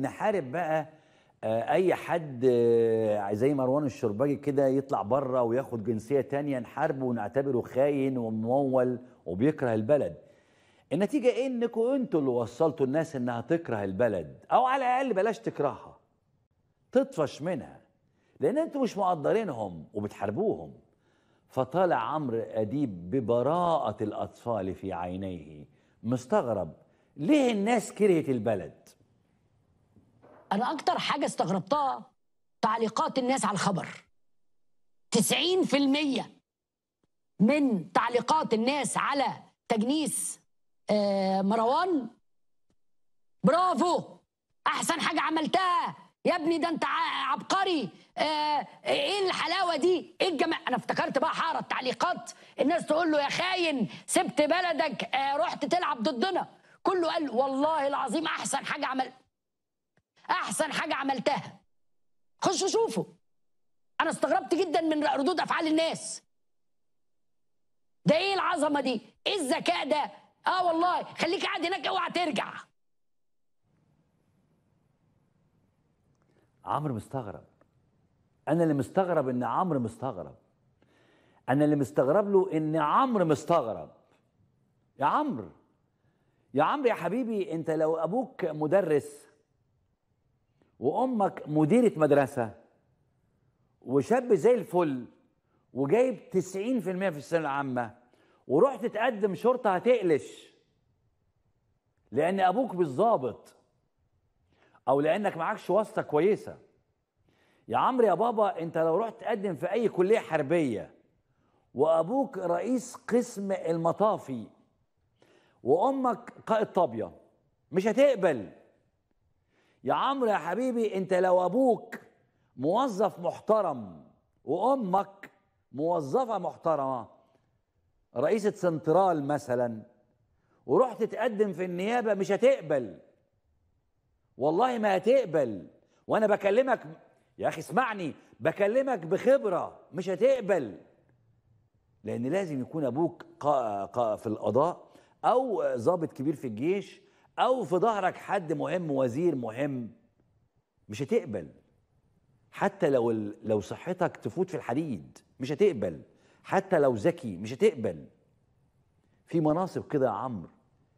نحارب بقى آه، اي حد آه، زي مروان الشرباجي كده يطلع بره وياخد جنسيه تانية نحاربه ونعتبره خاين وممول وبيكره البلد النتيجه ايه انكم انتوا اللي وصلتوا الناس انها تكره البلد او على الاقل بلاش تكرهها تطفش منها لان انتوا مش مقدرينهم وبتحاربوهم فطالع عمرو اديب ببراءه الاطفال في عينيه مستغرب ليه الناس كرهت البلد انا اكتر حاجه استغربتها تعليقات الناس على الخبر 90% من تعليقات الناس على تجنيس آه، مروان برافو احسن حاجه عملتها يا ابني ده انت عبقري آه، ايه الحلاوه دي ايه الجمال انا افتكرت بقى حاره التعليقات الناس تقول له يا خاين سبت بلدك آه، رحت تلعب ضدنا كله قال والله العظيم احسن حاجه عملت احسن حاجه عملتها خشوا شوفوا انا استغربت جدا من ردود افعال الناس ده ايه العظمه دي ايه الذكاء ده اه والله خليك قاعد هناك اوعى ترجع عمرو مستغرب انا اللي مستغرب ان عمرو مستغرب انا اللي مستغرب له ان عمرو مستغرب يا عمرو يا عمرو يا حبيبي انت لو ابوك مدرس وامك مديره مدرسه وشاب زي الفل وجايب 90% في السنه العامه ورحت تقدم شرطه هتقلش لان ابوك بالظابط او لانك معكش واسطه كويسه يا عمرو يا بابا انت لو رحت تقدم في اي كليه حربيه وابوك رئيس قسم المطافي وامك قائد طابيه مش هتقبل يا عمرو يا حبيبي انت لو ابوك موظف محترم وامك موظفه محترمه رئيسه سنترال مثلا ورحت تقدم في النيابه مش هتقبل والله ما هتقبل وانا بكلمك يا اخي اسمعني بكلمك بخبره مش هتقبل لان لازم يكون ابوك قا في القضاء او ضابط كبير في الجيش او في ظهرك حد مهم وزير مهم مش هتقبل حتى لو لو صحتك تفوت في الحديد مش هتقبل حتى لو ذكي مش هتقبل في مناصب كده يا عمرو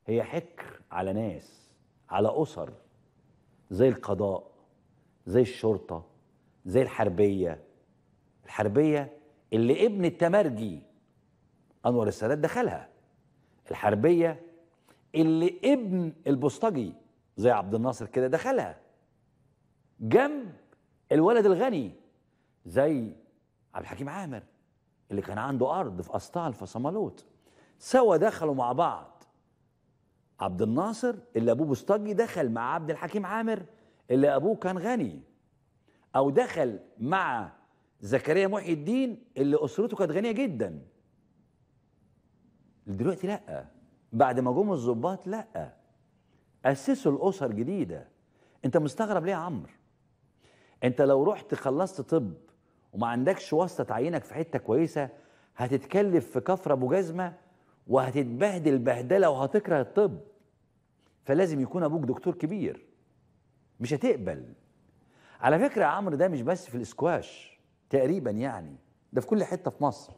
هي حكر على ناس على اسر زي القضاء زي الشرطه زي الحربيه الحربيه اللي ابن التمرجي انور السادات دخلها الحربيه اللي ابن البوسطجي زي عبد الناصر كده دخلها جنب الولد الغني زي عبد الحكيم عامر اللي كان عنده أرض في أسطال في صمالوت سوا دخلوا مع بعض عبد الناصر اللي أبوه بوسطجي دخل مع عبد الحكيم عامر اللي أبوه كان غني أو دخل مع زكريا محي الدين اللي أسرته كانت غنية جدا دلوقتي لأ بعد ما جم الظباط لا اسسوا الاسر جديده انت مستغرب ليه يا عمرو انت لو رحت خلصت طب وما عندكش واسطه تعينك في حته كويسه هتتكلف في كفره ابو جزمه وهتتبهدل بهدله وهتكره الطب فلازم يكون ابوك دكتور كبير مش هتقبل على فكره يا عمرو ده مش بس في الاسكواش تقريبا يعني ده في كل حته في مصر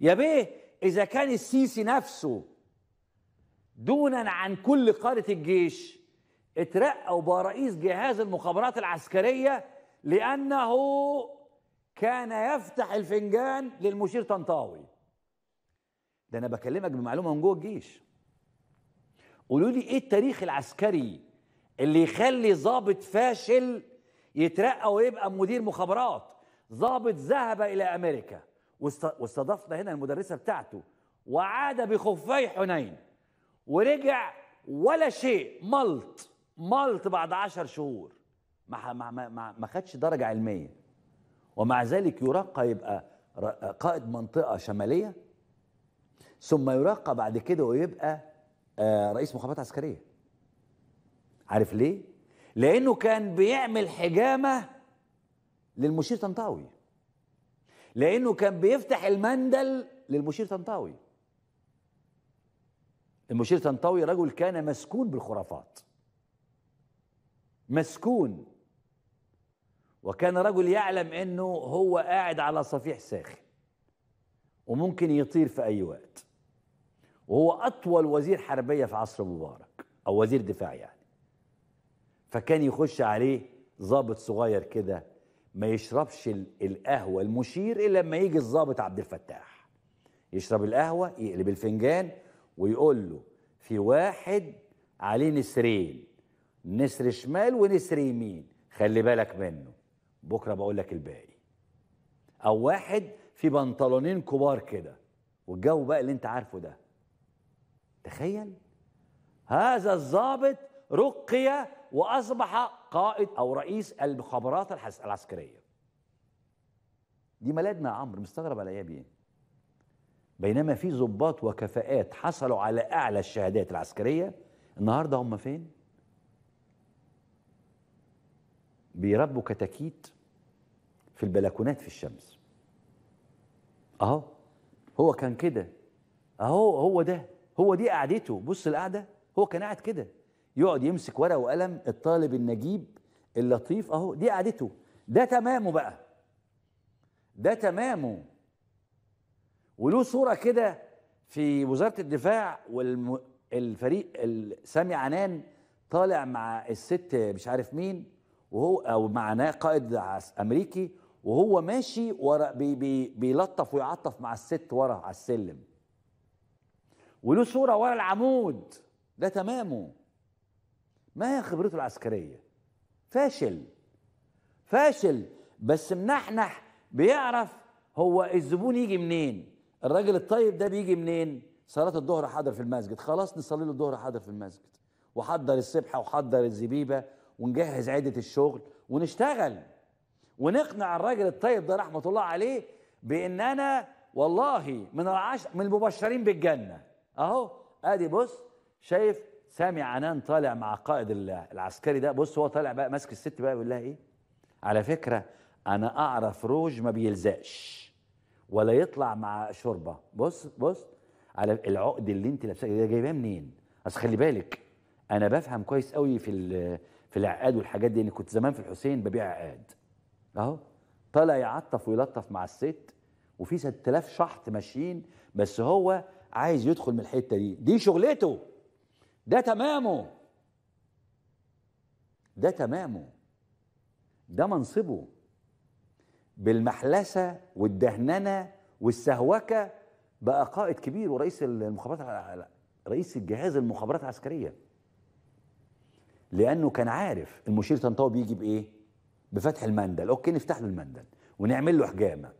يا بيه اذا كان السيسي نفسه دونا عن كل قادة الجيش اترقوا بقى رئيس جهاز المخابرات العسكرية لأنه كان يفتح الفنجان للمشير طنطاوي ده أنا بكلمك بمعلومة من جوه الجيش قولوا لي إيه التاريخ العسكري اللي يخلي ضابط فاشل يترقى ويبقى مدير مخابرات ضابط ذهب إلى أمريكا واستضفنا هنا المدرسة بتاعته وعاد بخفي حنين ورجع ولا شيء ملط ملط بعد عشر شهور ما ما ما, ما خدش درجه علميه ومع ذلك يرقى يبقى قائد منطقه شماليه ثم يرقى بعد كده ويبقى آه، رئيس مخابرات عسكريه عارف ليه لانه كان بيعمل حجامه للمشير طنطاوي لانه كان بيفتح المندل للمشير طنطاوي المشير طنطاوي رجل كان مسكون بالخرافات مسكون وكان رجل يعلم انه هو قاعد على صفيح ساخن وممكن يطير في اي وقت وهو اطول وزير حربيه في عصر مبارك او وزير دفاع يعني فكان يخش عليه ضابط صغير كده ما يشربش القهوه المشير الا لما يجي الضابط عبد الفتاح يشرب القهوه يقلب الفنجان ويقول له في واحد عليه نسرين نسر شمال ونسر يمين خلي بالك منه بكرة بقول لك الباقي أو واحد في بنطلونين كبار كده والجو بقى اللي انت عارفه ده تخيل هذا الضابط رقي واصبح قائد او رئيس المخابرات العسكريه دي ملادنا يا عمرو مستغرب على ايه بينما في ضباط وكفاءات حصلوا على اعلى الشهادات العسكريه النهارده هم فين بيربوا كتاكيت في البلكونات في الشمس اهو هو كان كده اهو هو ده هو دي قعدته بص القعده هو كان قاعد كده يقعد يمسك ورقه وقلم الطالب النجيب اللطيف اهو دي قعدته ده تمامه بقى ده تمامه وله صوره كده في وزاره الدفاع والفريق سامي عنان طالع مع الست مش عارف مين وهو او مع قائد امريكي وهو ماشي ورا بي بي بيلطف ويعطف مع الست ورا على السلم وله صوره ورا العمود ده تمامه ما هي خبرته العسكريه فاشل فاشل بس منحنح بيعرف هو الزبون يجي منين الراجل الطيب ده بيجي منين صلاه الظهر حاضر في المسجد خلاص نصلي له الظهر حاضر في المسجد وحضر السبحه وحضر الزبيبه ونجهز عده الشغل ونشتغل ونقنع الراجل الطيب ده رحمه الله عليه بان انا والله من العشر من المبشرين بالجنه اهو ادي بص شايف سامي عنان طالع مع قائد العسكري ده بص هو طالع بقى ماسك الست بقى بيقول لها ايه على فكره انا اعرف روج ما بيلزقش ولا يطلع مع شوربه بص بص على العقد اللي انت لابساها ده جايباه منين اصل خلي بالك انا بفهم كويس قوي في في العقاد والحاجات دي انا كنت زمان في الحسين ببيع عقاد اهو طالع يعطف ويلطف مع الست وفي 6000 شحط ماشيين بس هو عايز يدخل من الحته دي دي شغلته ده تمامه ده تمامه ده منصبه بالمحلسه والدهننه والسهوكه بقى قائد كبير ورئيس المخابرات رئيس الجهاز المخابرات العسكريه لانه كان عارف المشير طنطاوي بيجي بايه بفتح المندل اوكي نفتح له المندل ونعمل له حجامه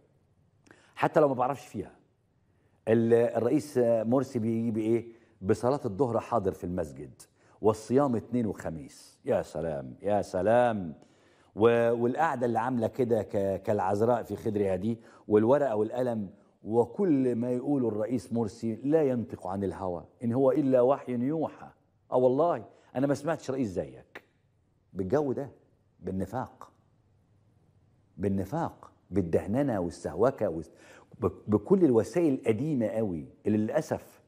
حتى لو ما بعرفش فيها الرئيس مرسي بيجي بايه بصلاه الظهر حاضر في المسجد والصيام اثنين وخميس يا سلام يا سلام والقعده اللي عامله كده كالعذراء في خدرها دي والورقه والقلم وكل ما يقوله الرئيس مرسي لا ينطق عن الهوى ان هو الا وحي يوحى اه والله انا ما سمعتش رئيس زيك بالجو ده بالنفاق بالنفاق بالدهننه والسهوكه بكل الوسائل القديمه قوي اللي للاسف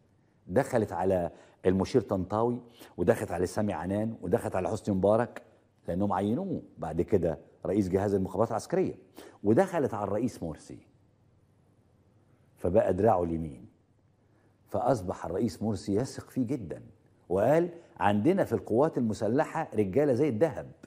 دخلت على المشير طنطاوي ودخلت على سامي عنان ودخلت على حسني مبارك لأنهم عينوه بعد كده رئيس جهاز المخابرات العسكرية ودخلت على الرئيس مرسي فبقى دراعه اليمين فأصبح الرئيس مرسي يثق فيه جدا وقال عندنا في القوات المسلحة رجالة زي الذهب